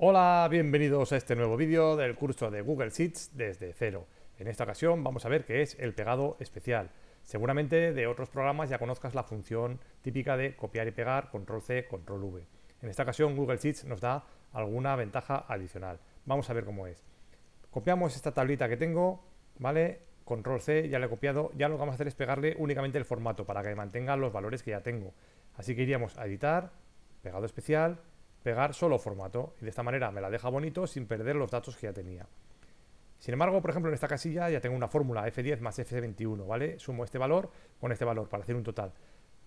Hola, bienvenidos a este nuevo vídeo del curso de Google Sheets desde cero. En esta ocasión vamos a ver qué es el pegado especial. Seguramente de otros programas ya conozcas la función típica de copiar y pegar, control C, control V. En esta ocasión Google Sheets nos da alguna ventaja adicional. Vamos a ver cómo es. Copiamos esta tablita que tengo, ¿vale? Control C, ya la he copiado. Ya lo que vamos a hacer es pegarle únicamente el formato para que mantenga los valores que ya tengo. Así que iríamos a editar, pegado especial, pegar solo formato y de esta manera me la deja bonito sin perder los datos que ya tenía. Sin embargo, por ejemplo, en esta casilla ya tengo una fórmula F10 más F21, ¿vale? Sumo este valor con este valor para hacer un total.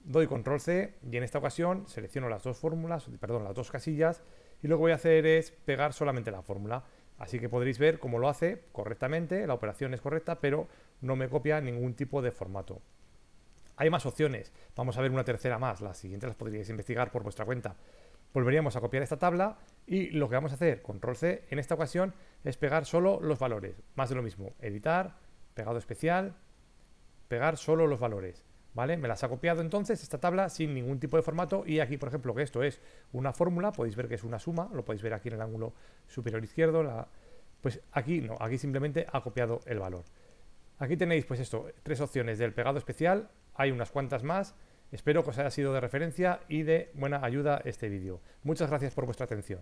Doy control C y en esta ocasión selecciono las dos fórmulas, perdón, las dos casillas y lo que voy a hacer es pegar solamente la fórmula. Así que podréis ver cómo lo hace correctamente, la operación es correcta, pero no me copia ningún tipo de formato. Hay más opciones, vamos a ver una tercera más, las siguientes las podríais investigar por vuestra cuenta. Volveríamos a copiar esta tabla y lo que vamos a hacer, control C, en esta ocasión es pegar solo los valores. Más de lo mismo, editar, pegado especial, pegar solo los valores. ¿Vale? Me las ha copiado entonces esta tabla sin ningún tipo de formato y aquí, por ejemplo, que esto es una fórmula, podéis ver que es una suma, lo podéis ver aquí en el ángulo superior izquierdo, la... pues aquí no, aquí simplemente ha copiado el valor. Aquí tenéis pues esto, tres opciones del pegado especial, hay unas cuantas más, Espero que os haya sido de referencia y de buena ayuda este vídeo. Muchas gracias por vuestra atención.